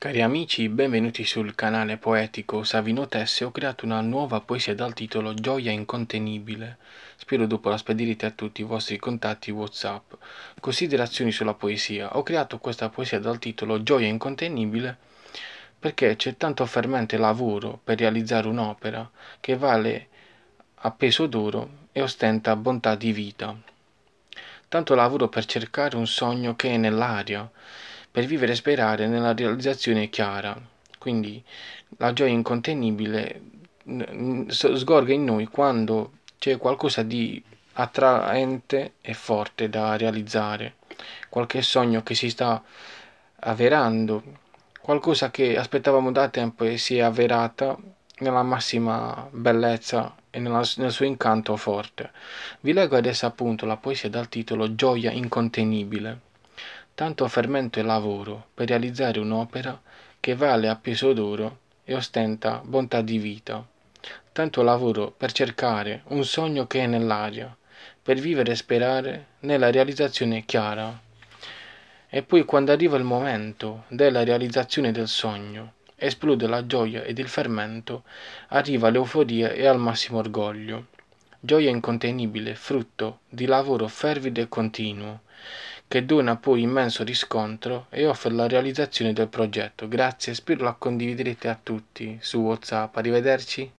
Cari amici, benvenuti sul canale poetico Savino Tesse. Ho creato una nuova poesia dal titolo Gioia incontenibile. Spero dopo la spedirete a tutti i vostri contatti WhatsApp. Considerazioni sulla poesia. Ho creato questa poesia dal titolo Gioia incontenibile perché c'è tanto fermente lavoro per realizzare un'opera che vale a peso d'oro e ostenta bontà di vita. Tanto lavoro per cercare un sogno che è nell'aria per vivere e sperare nella realizzazione chiara. Quindi la gioia incontenibile sgorga in noi quando c'è qualcosa di attraente e forte da realizzare, qualche sogno che si sta avverando, qualcosa che aspettavamo da tempo e si è avverata nella massima bellezza e nella, nel suo incanto forte. Vi leggo adesso appunto la poesia dal titolo Gioia incontenibile tanto fermento e lavoro per realizzare un'opera che vale a peso d'oro e ostenta bontà di vita, tanto lavoro per cercare un sogno che è nell'aria, per vivere e sperare nella realizzazione chiara. E poi quando arriva il momento della realizzazione del sogno, esplode la gioia ed il fermento, arriva l'euforia e al massimo orgoglio. Gioia incontenibile, frutto di lavoro fervido e continuo che dona poi immenso riscontro e offre la realizzazione del progetto. Grazie, spero la condividerete a tutti su WhatsApp. Arrivederci.